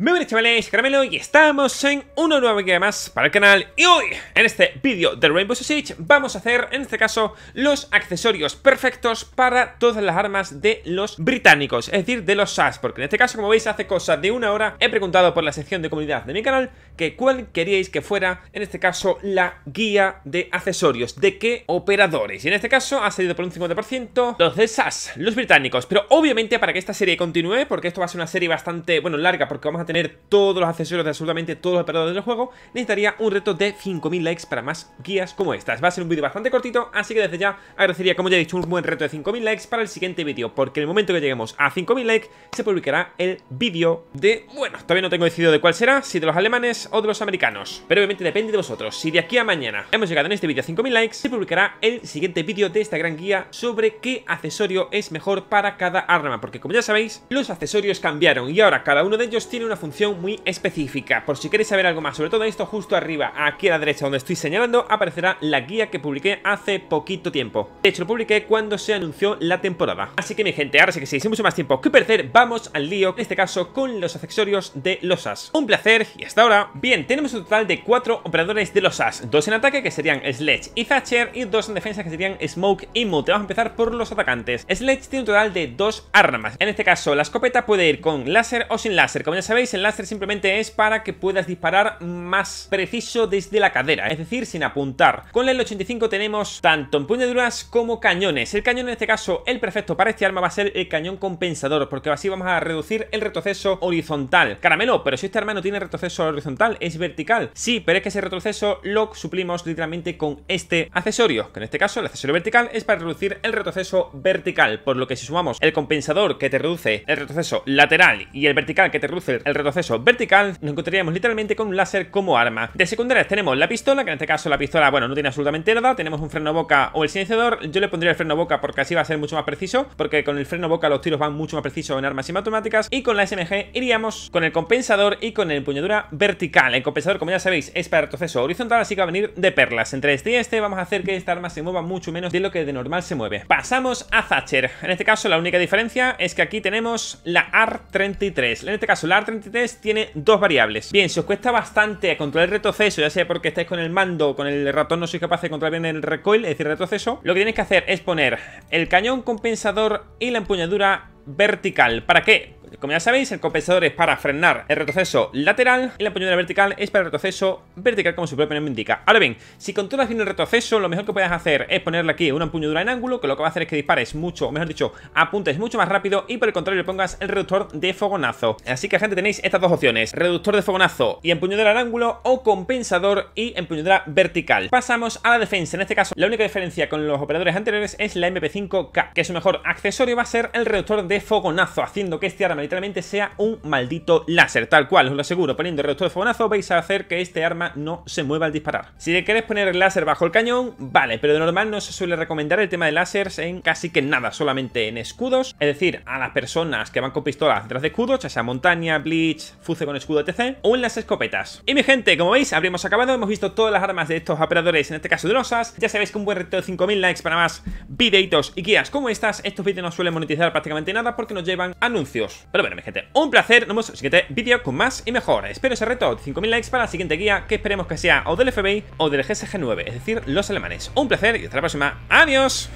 Muy buenas chavales, Caramelo y estamos en una nueva guía más para el canal Y hoy, en este vídeo de Rainbow Six vamos a hacer, en este caso, los accesorios perfectos para todas las armas de los británicos Es decir, de los SAS, porque en este caso, como veis, hace cosa de una hora He preguntado por la sección de comunidad de mi canal que cuál queríais que fuera, en este caso, la guía de accesorios De qué operadores, y en este caso ha salido por un 50% los de SAS, los británicos Pero obviamente para que esta serie continúe, porque esto va a ser una serie bastante, bueno, larga, porque vamos a tener todos los accesorios de absolutamente todos los operadores del juego, necesitaría un reto de 5000 likes para más guías como estas. Va a ser un vídeo bastante cortito, así que desde ya agradecería, como ya he dicho, un buen reto de 5000 likes para el siguiente vídeo, porque en el momento que lleguemos a 5000 likes se publicará el vídeo de... Bueno, todavía no tengo decidido de cuál será, si de los alemanes o de los americanos, pero obviamente depende de vosotros. Si de aquí a mañana hemos llegado en este vídeo a 5000 likes, se publicará el siguiente vídeo de esta gran guía sobre qué accesorio es mejor para cada arma, porque como ya sabéis, los accesorios cambiaron y ahora cada uno de ellos tiene una función muy específica. Por si queréis saber algo más sobre todo esto, justo arriba, aquí a la derecha donde estoy señalando, aparecerá la guía que publiqué hace poquito tiempo. De hecho, lo publiqué cuando se anunció la temporada. Así que mi gente, ahora sí que sí, sin mucho más tiempo que perder, vamos al lío, en este caso con los accesorios de los As. Un placer y hasta ahora. Bien, tenemos un total de cuatro operadores de los As: Dos en ataque que serían Sledge y Thatcher y dos en defensa que serían Smoke y Moot. Vamos a empezar por los atacantes. Sledge tiene un total de dos armas. En este caso, la escopeta puede ir con láser o sin láser. Como ya sabéis, el láser simplemente es para que puedas disparar más preciso desde la cadera, es decir, sin apuntar. Con el 85 tenemos tanto empuñaduras como cañones. El cañón en este caso, el perfecto para este arma va a ser el cañón compensador, porque así vamos a reducir el retroceso horizontal. Caramelo, pero si este arma no tiene retroceso horizontal, es vertical. Sí, pero es que ese retroceso lo suplimos literalmente con este accesorio, que en este caso el accesorio vertical es para reducir el retroceso vertical, por lo que si sumamos el compensador que te reduce el retroceso lateral y el vertical que te reduce el el retroceso vertical, nos encontraríamos literalmente con un láser como arma. De secundarias tenemos la pistola, que en este caso la pistola, bueno, no tiene absolutamente nada. Tenemos un freno boca o el silenciador. Yo le pondría el freno boca porque así va a ser mucho más preciso, porque con el freno boca los tiros van mucho más precisos en armas semiautomáticas. Y con la SMG iríamos con el compensador y con la empuñadura vertical. El compensador, como ya sabéis, es para retroceso horizontal, así que va a venir de perlas. Entre este y este vamos a hacer que esta arma se mueva mucho menos de lo que de normal se mueve. Pasamos a Thatcher. En este caso la única diferencia es que aquí tenemos la AR-33. En este caso la AR-33 tiene dos variables. Bien, si os cuesta bastante controlar el retroceso, ya sea porque estáis con el mando o con el ratón no sois capaces de controlar bien el recoil, es decir, retroceso, lo que tenéis que hacer es poner el cañón compensador y la empuñadura vertical. ¿Para qué? Como ya sabéis, el compensador es para frenar el retroceso lateral y la empuñadura vertical es para el retroceso vertical, como su propio nombre indica. Ahora bien, si controlas bien el retroceso, lo mejor que puedes hacer es ponerle aquí una empuñadura en ángulo, que lo que va a hacer es que dispares mucho, o mejor dicho, apuntes mucho más rápido y por el contrario le pongas el reductor de fogonazo. Así que, gente, tenéis estas dos opciones, reductor de fogonazo y empuñadura en ángulo o compensador y empuñadura vertical. Pasamos a la defensa. En este caso, la única diferencia con los operadores anteriores es la MP5K, que su mejor accesorio va a ser el reductor de fogonazo, haciendo que este arma literalmente sea un maldito láser, tal cual, os lo aseguro, poniendo el resto de fogonazo vais a hacer que este arma no se mueva al disparar. Si le queréis poner el láser bajo el cañón, vale, pero de normal no se suele recomendar el tema de láseres en casi que nada, solamente en escudos, es decir, a las personas que van con pistolas detrás de escudos, ya sea montaña, Bleach, fuce con escudo, etc, o en las escopetas. Y mi gente, como veis, habríamos acabado, hemos visto todas las armas de estos operadores, en este caso de losas, ya sabéis que un buen reto de 5000 likes para más videitos y guías como estas, estos vídeos no suelen monetizar prácticamente nada porque nos llevan anuncios bueno, mi gente, un placer. Nos vemos en el siguiente vídeo con más y mejor. Espero ese reto de 5.000 likes para la siguiente guía, que esperemos que sea o del FBI o del GSG9, es decir, los alemanes. Un placer y hasta la próxima. ¡Adiós!